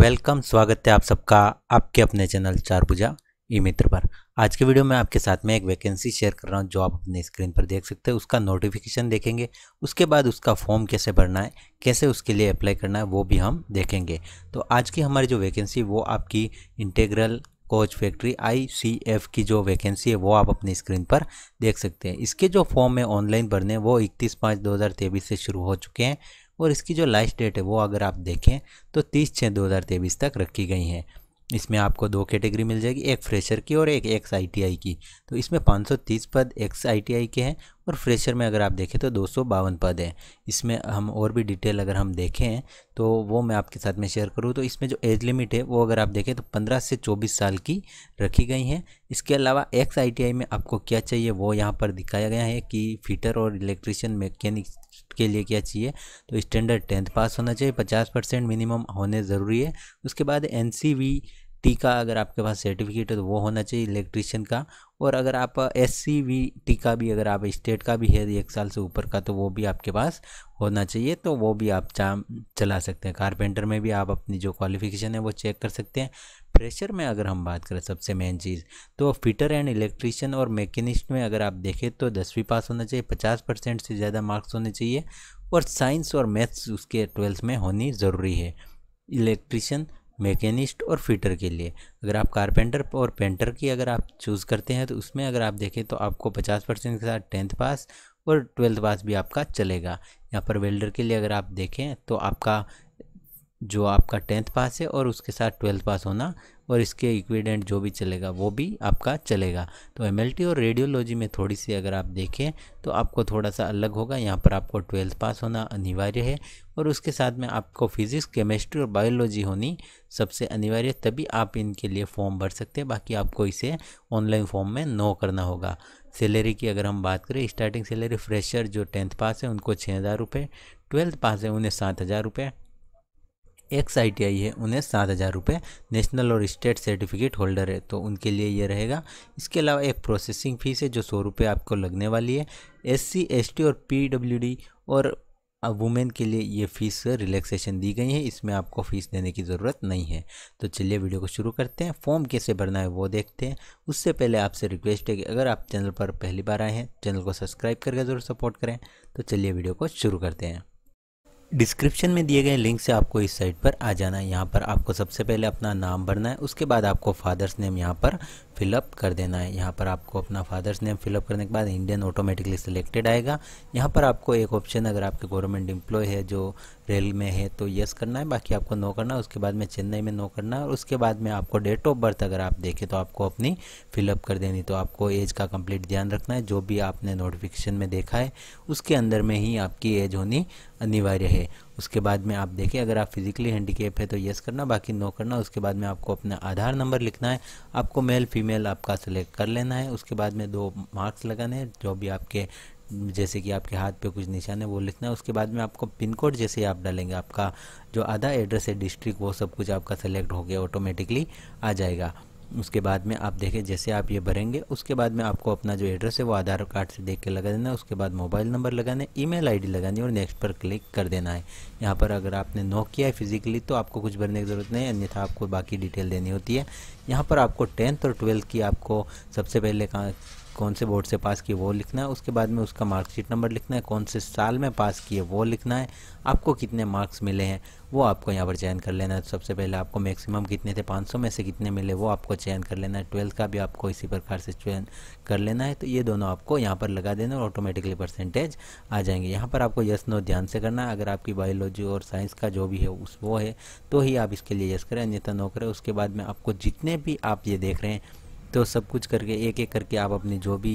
welcome स्वागत है आप सबका आपके अपने चैनल चार पूजा ई मित्र पर आज के वीडियो में आपके साथ में एक वैकेंसी शेयर कर रहा हूँ जो आप अपने स्क्रीन पर देख सकते हैं उसका नोटिफिकेशन देखेंगे उसके बाद उसका फॉर्म कैसे भरना है कैसे उसके लिए अप्लाई करना है वो भी हम देखेंगे तो आज की हमारी जो वैकेंसी वो आपकी इंटेग्रल कोच फैक्ट्री आईसीएफ की जो वैकेंसी है वो आप अपनी स्क्रीन पर देख सकते हैं इसके जो फॉर्म है ऑनलाइन भरने वो इकतीस पाँच दो से शुरू हो चुके हैं और इसकी जो लास्ट डेट है वो अगर आप देखें तो तीस छः दो हज़ार तेईस तक रखी गई हैं इसमें आपको दो कैटेगरी मिल जाएगी एक फ्रेशर की और एक एक्स आई टी आई की तो इसमें 530 पद एक्स आई टी आई के हैं और फ्रेशर में अगर आप देखें तो दो पद हैं इसमें हम और भी डिटेल अगर हम देखें तो वो मैं आपके साथ में शेयर करूँ तो इसमें जो एज लिमिट है वो अगर आप देखें तो पंद्रह से चौबीस साल की रखी गई हैं इसके अलावा एक्स आई में आपको क्या चाहिए वो यहाँ पर दिखाया गया है कि फिटर और इलेक्ट्रिशियन मैकेनिक के लिए क्या चाहिए तो स्टैंडर्ड टेंथ पास होना चाहिए पचास परसेंट मिनिमम होने ज़रूरी है उसके बाद एन सी वी टी का अगर आपके पास सर्टिफिकेट है तो वो होना चाहिए इलेक्ट्रीशियन का और अगर आप एस सी वी टी का भी अगर आप स्टेट का भी है एक साल से ऊपर का तो वो भी आपके पास होना चाहिए तो वो भी आप चला सकते हैं कारपेंटर में भी आप अपनी जो क्वालिफिकेशन है वो चेक कर सकते हैं प्रेशर में अगर हम बात करें सबसे मेन चीज़ तो फिटर एंड इलेक्ट्रीशियन और मैकेनिस्ट में अगर आप देखें तो दसवीं पास होना चाहिए पचास परसेंट से ज़्यादा मार्क्स होने चाहिए और साइंस और मैथ्स उसके ट्वेल्थ में होनी ज़रूरी है इलेक्ट्रीशियन मैकेनिस्ट और फिटर के लिए अगर आप कारपेंटर और पेंटर की अगर आप चूज़ करते हैं तो उसमें अगर आप देखें तो आपको पचास परसेंट के साथ टेंथ पास और ट्वेल्थ पास भी आपका चलेगा यहाँ पर वेल्डर के लिए अगर आप देखें तो आपका जो आपका टेंथ पास है और उसके साथ ट्वेल्थ पास होना और इसके इक्विडेंट जो भी चलेगा वो भी आपका चलेगा तो एम और रेडियोलॉजी में थोड़ी सी अगर आप देखें तो आपको थोड़ा सा अलग होगा यहाँ पर आपको ट्वेल्थ पास होना अनिवार्य है और उसके साथ में आपको फिज़िक्स केमिस्ट्री और बायोलॉजी होनी सबसे अनिवार्य तभी आप इनके लिए फॉर्म भर सकते हैं बाकी आपको इसे ऑनलाइन फॉर्म में नो करना होगा सैलरी की अगर हम बात करें स्टार्टिंग सैलरी फ्रेशर जो टेंथ पास है उनको छः हज़ार रुपये ट्वेल्थ पास है उन्हें सात हज़ार रुपये एक्स आई है उन्हें सात हज़ार रुपये नेशनल और स्टेट सर्टिफिकेट होल्डर है तो उनके लिए ये रहेगा इसके अलावा एक प्रोसेसिंग फ़ीस है जो सौ रुपये आपको लगने वाली है एस सी एस टी और पी डब्ल्यू डी और वुमेन के लिए ये फ़ीस रिलैक्सेशन दी गई है इसमें आपको फ़ीस देने की ज़रूरत नहीं है तो चलिए वीडियो को शुरू करते हैं फॉर्म कैसे भरना है वो देखते हैं उससे पहले आपसे रिक्वेस्ट है कि अगर आप चैनल पर पहली बार आए हैं चैनल को सब्सक्राइब करके ज़रूर सपोर्ट करें तो चलिए वीडियो को शुरू करते हैं डिस्क्रिप्शन में दिए गए लिंक से आपको इस साइट पर आ जाना है यहाँ पर आपको सबसे पहले अपना नाम भरना है उसके बाद आपको फादर्स नेम यहाँ पर फिलअप कर देना है यहाँ पर आपको अपना फादर्स नेम फिलअप करने के बाद इंडियन ऑटोमेटिकली सिलेक्टेड आएगा यहाँ पर आपको एक ऑप्शन अगर आपके गवर्नमेंट एम्प्लॉय है जो रेल में है तो येस करना है बाकी आपको नो करना है उसके बाद में चेन्नई में नो करना है और उसके बाद में आपको डेट ऑफ बर्थ अगर आप देखें तो आपको अपनी फिलअप कर देनी तो आपको एज का कम्प्लीट ध्यान रखना है जो भी आपने नोटिफिकेशन में देखा है उसके अंदर में ही आपकी एज होनी अनिवार्य है उसके बाद में आप देखें अगर आप फिजिकली हैंडीकेप है तो येस करना बाकी नो करना उसके बाद में आपको अपना आधार नंबर लिखना है आपको मेल फीमेल आपका सिलेक्ट कर लेना है उसके बाद में दो मार्क्स लगाने हैं जो भी आपके जैसे कि आपके हाथ पे कुछ निशान है वो लिखना है उसके बाद में आपको पिन कोड जैसे आप डालेंगे आपका जो आधा एड्रेस है डिस्ट्रिक्ट वो सब कुछ आपका सेलेक्ट हो गया ऑटोमेटिकली आ जाएगा उसके बाद में आप देखें जैसे आप ये भरेंगे उसके बाद में आपको अपना जो एड्रेस है वो आधार कार्ड से देख के लगा देना है उसके बाद मोबाइल नंबर लगाना है ईमेल आईडी लगानी है और नेक्स्ट पर क्लिक कर देना है यहाँ पर अगर आपने नो किया है फिजिकली तो आपको कुछ भरने की ज़रूरत नहीं है अन्यथा आपको बाकी डिटेल देनी होती है यहाँ पर आपको टेंथ और ट्वेल्थ की आपको सबसे पहले कहाँ कौन से बोर्ड से पास किए वो लिखना है उसके बाद में उसका मार्कशीट नंबर लिखना है कौन से साल में पास किए वो लिखना है आपको कितने मार्क्स मिले हैं वो आपको यहाँ पर चयन कर लेना है सबसे पहले आपको मैक्सिमम कितने थे 500 में से कितने मिले वो आपको चयन कर लेना है ट्वेल्थ का भी आपको इसी प्रकार से चयन कर लेना है तो ये दोनों आपको यहाँ पर लगा देना और ऑटोमेटिकली परसेंटेज आ जाएंगे यहाँ पर आपको यस नो ध्यान से करना है अगर आपकी बायोलॉजी और साइंस का जो भी है उस वो है तो ही आप इसके लिए यस करें अन्यथा नो करें उसके बाद में आपको जितने भी आप ये देख रहे हैं तो सब कुछ करके एक एक करके आप अपनी जो भी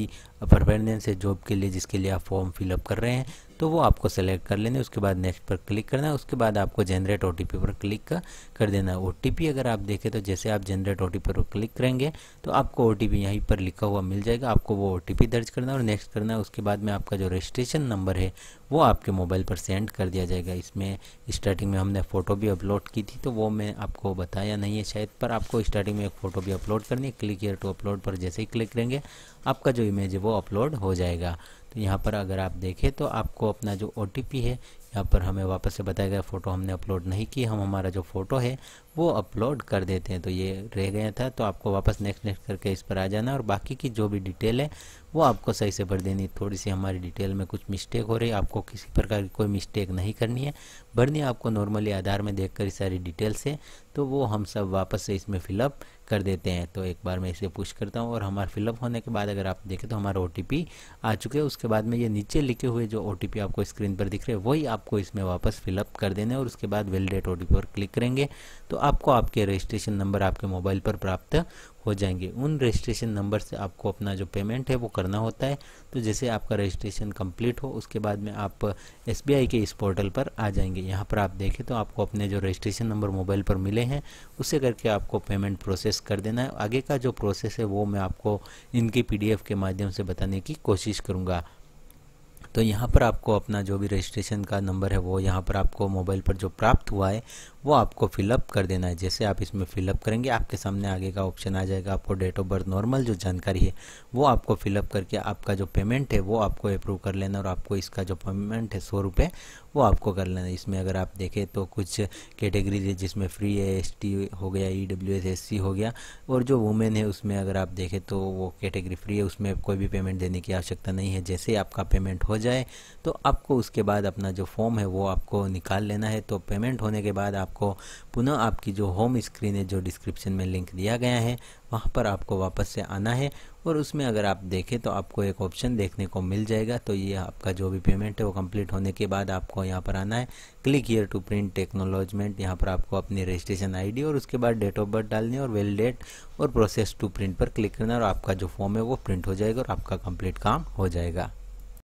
परमानेंट है जॉब के लिए जिसके लिए आप फॉर्म फिलअप कर रहे हैं तो वो आपको सेलेक्ट कर लेना है उसके बाद नेक्स्ट पर क्लिक करना है उसके बाद आपको जनरेट ओ पर क्लिक कर, कर देना है ओ अगर आप देखें तो जैसे आप जनरेट ओ पर क्लिक करेंगे तो आपको ओ टी यहीं पर लिखा हुआ मिल जाएगा आपको वो ओ दर्ज करना है और नेक्स्ट करना है उसके बाद में आपका जो रजिस्ट्रेशन नंबर है वो आपके मोबाइल पर सेंड कर दिया जाएगा इसमें स्टार्टिंग में हमने फ़ोटो भी अपलोड की थी तो वो मैं आपको बताया नहीं है शायद पर आपको स्टार्टिंग में एक फ़ोटो भी अपलोड करनी है क्लिक ईयर टू अपलोड पर जैसे ही क्लिक करेंगे आपका जो इमेज है वो अपलोड हो जाएगा तो यहाँ पर अगर आप देखें तो आपको अपना जो ओ है यहाँ पर हमें वापस से बताया गया फ़ोटो हमने अपलोड नहीं की हम हमारा जो फ़ोटो है वो अपलोड कर देते हैं तो ये रह गया था तो आपको वापस नेक्स्ट नेक्स्ट करके इस पर आ जाना और बाकी की जो भी डिटेल है वो आपको सही से भर देनी थोड़ी सी हमारी डिटेल में कुछ मिस्टेक हो रही है आपको किसी प्रकार की कोई मिस्टेक नहीं करनी है भरनी आपको नॉर्मली आधार में देख कर सारी डिटेल्स है तो वो हम सब वापस से इसमें फिलअप कर देते हैं तो एक बार मैं इसे पुश करता हूँ और हमारा फिलअप होने के बाद अगर आप देखें तो हमारा ओ आ चुके हैं उसके बाद में ये नीचे लिखे हुए जो ओ आपको स्क्रीन पर दिख रहे हैं वही आप आपको इसमें वापस फिलअप कर देना है और उसके बाद वेल डेट ओडी पर क्लिक करेंगे तो आपको आपके रजिस्ट्रेशन नंबर आपके मोबाइल पर प्राप्त हो जाएंगे उन रजिस्ट्रेशन नंबर से आपको अपना जो पेमेंट है वो करना होता है तो जैसे आपका रजिस्ट्रेशन कंप्लीट हो उसके बाद में आप एस के इस पोर्टल पर आ जाएंगे यहाँ पर आप देखें तो आपको अपने जो रजिस्ट्रेशन नंबर मोबाइल पर मिले हैं उसे करके आपको पेमेंट प्रोसेस कर देना है आगे का जो प्रोसेस है वो मैं आपको इनकी पी के माध्यम से बताने की कोशिश करूँगा तो यहाँ पर आपको अपना जो भी रजिस्ट्रेशन का नंबर है वो यहाँ पर आपको मोबाइल पर जो प्राप्त हुआ है वो आपको फिलअप कर देना है जैसे आप इसमें फिलअप करेंगे आपके सामने आगे का ऑप्शन आ जाएगा आपको डेट ऑफ बर्थ नॉर्मल जो जानकारी है वो आपको फिलअप करके आपका जो पेमेंट है वो आपको अप्रूव कर लेना और आपको इसका जो पेमेंट है सौ रुपये वो आपको कर लेना इसमें अगर आप देखें तो कुछ कैटेगरीज है जिसमें फ्री है एस हो गया E W S S C हो गया और जो वुमेन है उसमें अगर आप देखें तो वो कैटेगरी फ्री है उसमें कोई भी पेमेंट देने की आवश्यकता नहीं है जैसे आपका पेमेंट हो जाए तो आपको उसके बाद अपना जो फॉर्म है वो आपको निकाल लेना है तो पेमेंट होने के बाद आप आपको पुनः आपकी जो होम स्क्रीन है जो डिस्क्रिप्शन में लिंक दिया गया है वहाँ पर आपको वापस से आना है और उसमें अगर आप देखें तो आपको एक ऑप्शन देखने को मिल जाएगा तो ये आपका जो भी पेमेंट है वो कंप्लीट होने के बाद आपको यहाँ पर आना है click here to print acknowledgement यहाँ पर आपको अपनी रजिस्ट्रेशन आईडी और उसके बाद डेट ऑफ बर्थ डालनी और वेल डेट और प्रोसेस टू प्रिंट पर क्लिक करना और आपका जो फॉर्म है वो प्रिंट हो जाएगा और आपका कम्प्लीट काम हो जाएगा